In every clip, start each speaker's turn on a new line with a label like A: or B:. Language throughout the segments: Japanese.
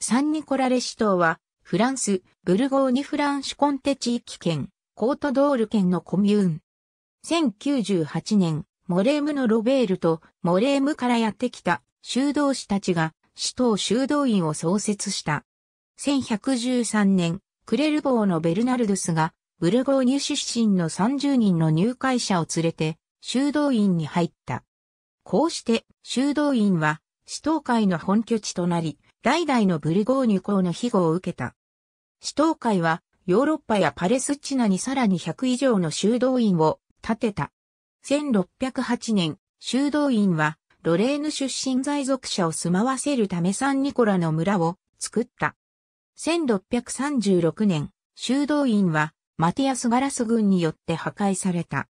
A: サンニコラレ市島は、フランス、ブルゴーニフランシュコンテ地域圏、コートドール県のコミューン。1098年、モレームのロベールとモレームからやってきた修道士たちが、市島修道院を創設した。1113年、クレルボーのベルナルドスが、ブルゴーニュ出身の30人の入会者を連れて、修道院に入った。こうして、修道院は、市東会の本拠地となり、代々のブルゴーニュ公の庇護を受けた。市東会はヨーロッパやパレスチナにさらに100以上の修道院を建てた。1608年、修道院はロレーヌ出身在属者を住まわせるためサンニコラの村を作った。1636年、修道院はマティアス・ガラス軍によって破壊された。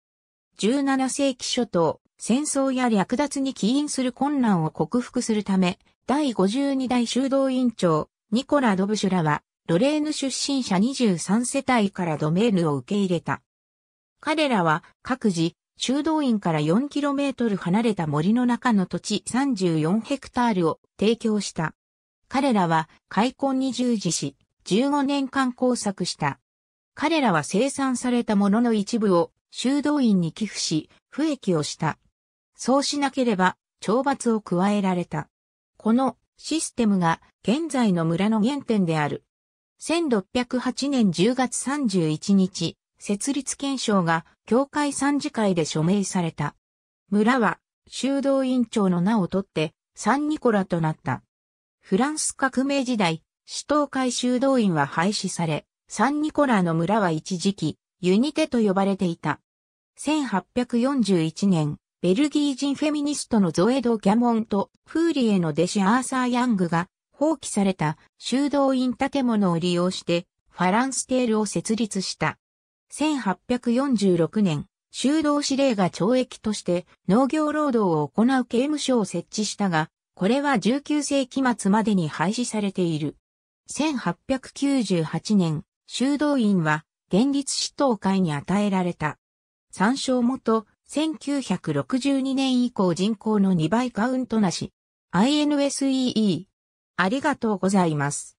A: 17世紀初頭、戦争や略奪に起因する困難を克服するため、第52代修道院長、ニコラ・ドブシュラは、ロレーヌ出身者23世帯からドメールを受け入れた。彼らは、各自、修道院から 4km 離れた森の中の土地34ヘクタールを提供した。彼らは開墾に従事し、15年間工作した。彼らは生産されたものの一部を修道院に寄付し、不益をした。そうしなければ、懲罰を加えられた。このシステムが現在の村の原点である。1608年10月31日、設立憲章が教会参事会で署名された。村は修道院長の名を取ってサンニコラとなった。フランス革命時代、首都会修道院は廃止され、サンニコラの村は一時期、ユニテと呼ばれていた。1841年、ベルギー人フェミニストのゾエド・ギャモンとフーリエの弟子アーサー・ヤングが放棄された修道院建物を利用してファランステールを設立した。1846年、修道司令が懲役として農業労働を行う刑務所を設置したが、これは19世紀末までに廃止されている。1898年、修道院は、現立指導会に与えられた。参照元、1962年以降人口の2倍カウントなし。INSEE。ありがとうございます。